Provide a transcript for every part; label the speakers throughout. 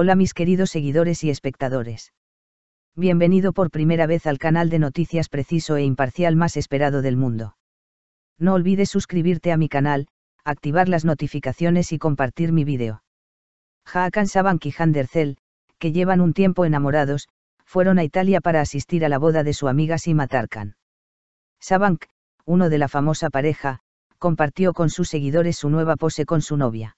Speaker 1: Hola mis queridos seguidores y espectadores. Bienvenido por primera vez al canal de noticias preciso e imparcial más esperado del mundo. No olvides suscribirte a mi canal, activar las notificaciones y compartir mi vídeo. Haakan Sabank y Handercel, que llevan un tiempo enamorados, fueron a Italia para asistir a la boda de su amiga Sima Tarkan. Sabank, uno de la famosa pareja, compartió con sus seguidores su nueva pose con su novia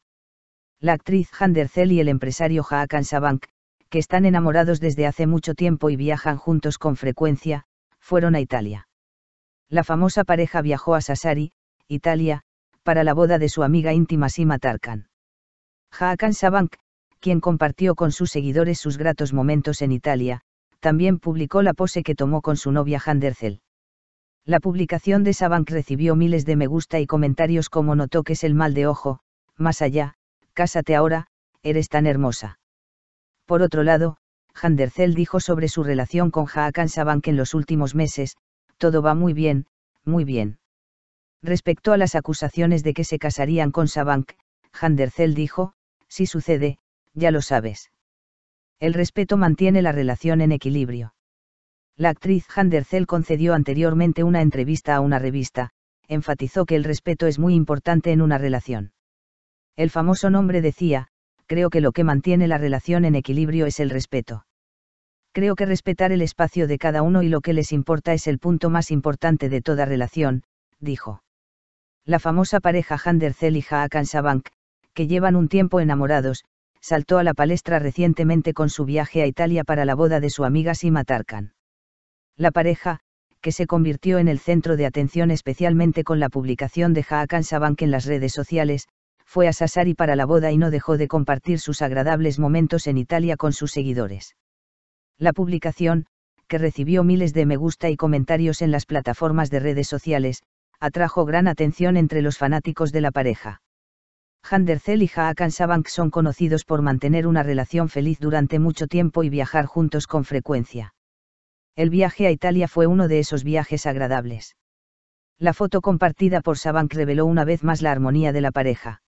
Speaker 1: la actriz Handercel y el empresario Haakan Sabank, que están enamorados desde hace mucho tiempo y viajan juntos con frecuencia, fueron a Italia. La famosa pareja viajó a Sassari, Italia, para la boda de su amiga íntima Sima Tarkan. Haakan Sabank, quien compartió con sus seguidores sus gratos momentos en Italia, también publicó la pose que tomó con su novia Handercel. La publicación de Sabank recibió miles de me gusta y comentarios como no toques el mal de ojo, más allá, cásate ahora, eres tan hermosa. Por otro lado, Handercel dijo sobre su relación con Hakan Sabank en los últimos meses, todo va muy bien, muy bien. Respecto a las acusaciones de que se casarían con Sabank, Handercel dijo, si sucede, ya lo sabes. El respeto mantiene la relación en equilibrio. La actriz Handercel concedió anteriormente una entrevista a una revista, enfatizó que el respeto es muy importante en una relación. El famoso nombre decía, creo que lo que mantiene la relación en equilibrio es el respeto. Creo que respetar el espacio de cada uno y lo que les importa es el punto más importante de toda relación, dijo. La famosa pareja Handercel y Haakan Sabank, que llevan un tiempo enamorados, saltó a la palestra recientemente con su viaje a Italia para la boda de su amiga Sima Tarkan. La pareja, que se convirtió en el centro de atención especialmente con la publicación de Haakan Sabank en las redes sociales, fue a Sassari para la boda y no dejó de compartir sus agradables momentos en Italia con sus seguidores. La publicación, que recibió miles de me gusta y comentarios en las plataformas de redes sociales, atrajo gran atención entre los fanáticos de la pareja. Handercel y Haakan Sabank son conocidos por mantener una relación feliz durante mucho tiempo y viajar juntos con frecuencia. El viaje a Italia fue uno de esos viajes agradables. La foto compartida por Sabank reveló una vez más la armonía de la pareja.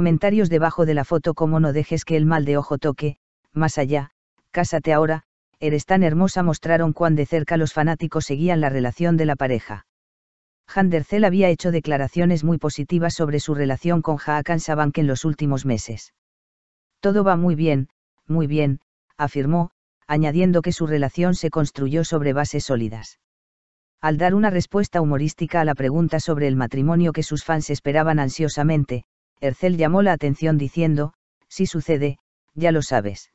Speaker 1: Comentarios debajo de la foto como no dejes que el mal de ojo toque, más allá, cásate ahora, eres tan hermosa mostraron cuán de cerca los fanáticos seguían la relación de la pareja. Handercel había hecho declaraciones muy positivas sobre su relación con Haakan Sabank en los últimos meses. Todo va muy bien, muy bien, afirmó, añadiendo que su relación se construyó sobre bases sólidas. Al dar una respuesta humorística a la pregunta sobre el matrimonio que sus fans esperaban ansiosamente, Ercel llamó la atención diciendo, si sucede, ya lo sabes.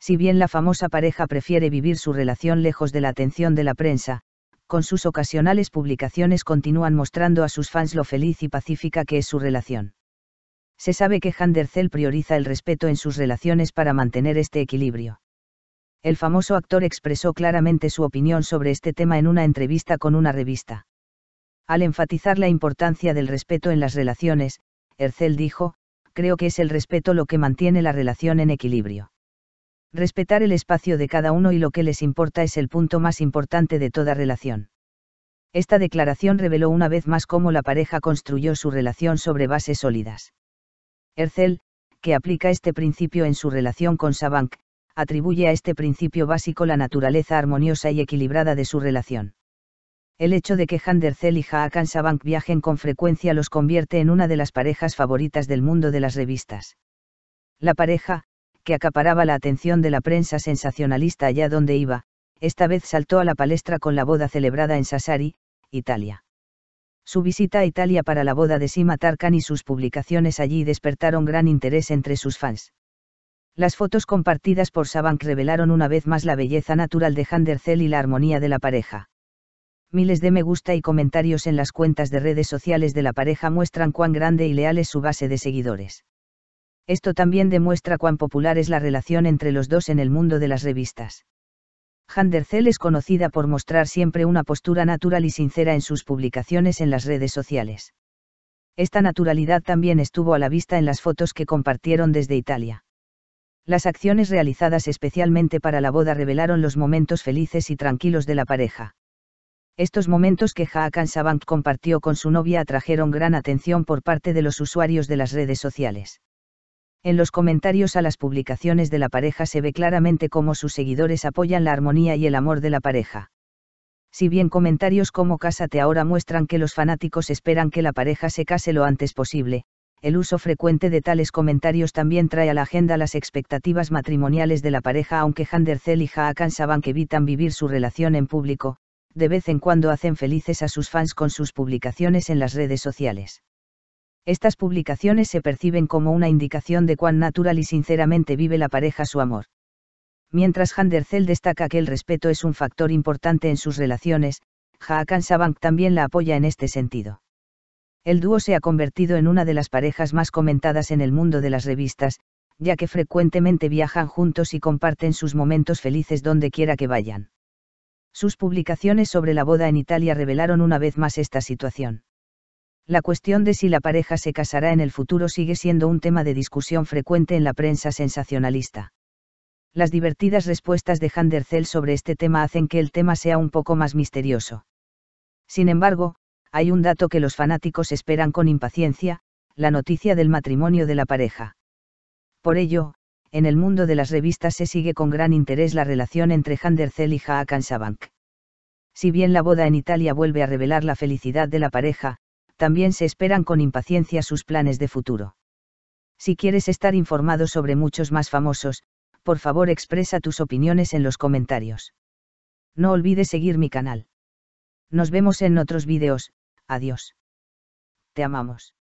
Speaker 1: Si bien la famosa pareja prefiere vivir su relación lejos de la atención de la prensa, con sus ocasionales publicaciones continúan mostrando a sus fans lo feliz y pacífica que es su relación. Se sabe que Handercel prioriza el respeto en sus relaciones para mantener este equilibrio. El famoso actor expresó claramente su opinión sobre este tema en una entrevista con una revista. Al enfatizar la importancia del respeto en las relaciones, Ercel dijo, creo que es el respeto lo que mantiene la relación en equilibrio. Respetar el espacio de cada uno y lo que les importa es el punto más importante de toda relación. Esta declaración reveló una vez más cómo la pareja construyó su relación sobre bases sólidas. Ercel, que aplica este principio en su relación con Sabank, atribuye a este principio básico la naturaleza armoniosa y equilibrada de su relación. El hecho de que Handercel y Hakan Sabank viajen con frecuencia los convierte en una de las parejas favoritas del mundo de las revistas. La pareja, que acaparaba la atención de la prensa sensacionalista allá donde iba, esta vez saltó a la palestra con la boda celebrada en Sassari, Italia. Su visita a Italia para la boda de Sima Tarkan y sus publicaciones allí despertaron gran interés entre sus fans. Las fotos compartidas por Sabank revelaron una vez más la belleza natural de Handercel y la armonía de la pareja miles de me gusta y comentarios en las cuentas de redes sociales de la pareja muestran cuán grande y leal es su base de seguidores. Esto también demuestra cuán popular es la relación entre los dos en el mundo de las revistas. Handercel es conocida por mostrar siempre una postura natural y sincera en sus publicaciones en las redes sociales. Esta naturalidad también estuvo a la vista en las fotos que compartieron desde Italia. Las acciones realizadas especialmente para la boda revelaron los momentos felices y tranquilos de la pareja. Estos momentos que Haakan Sabank compartió con su novia atrajeron gran atención por parte de los usuarios de las redes sociales. En los comentarios a las publicaciones de la pareja se ve claramente cómo sus seguidores apoyan la armonía y el amor de la pareja. Si bien comentarios como Cásate ahora muestran que los fanáticos esperan que la pareja se case lo antes posible, el uso frecuente de tales comentarios también trae a la agenda las expectativas matrimoniales de la pareja aunque Handercel y Haakon Sabank evitan vivir su relación en público, de vez en cuando hacen felices a sus fans con sus publicaciones en las redes sociales. Estas publicaciones se perciben como una indicación de cuán natural y sinceramente vive la pareja su amor. Mientras Handercel destaca que el respeto es un factor importante en sus relaciones, Hakan Sabank también la apoya en este sentido. El dúo se ha convertido en una de las parejas más comentadas en el mundo de las revistas, ya que frecuentemente viajan juntos y comparten sus momentos felices donde quiera que vayan. Sus publicaciones sobre la boda en Italia revelaron una vez más esta situación. La cuestión de si la pareja se casará en el futuro sigue siendo un tema de discusión frecuente en la prensa sensacionalista. Las divertidas respuestas de Handercel sobre este tema hacen que el tema sea un poco más misterioso. Sin embargo, hay un dato que los fanáticos esperan con impaciencia, la noticia del matrimonio de la pareja. Por ello, en el mundo de las revistas se sigue con gran interés la relación entre Zell y Hakan Si bien la boda en Italia vuelve a revelar la felicidad de la pareja, también se esperan con impaciencia sus planes de futuro. Si quieres estar informado sobre muchos más famosos, por favor expresa tus opiniones en los comentarios. No olvides seguir mi canal. Nos vemos en otros vídeos, adiós. Te amamos.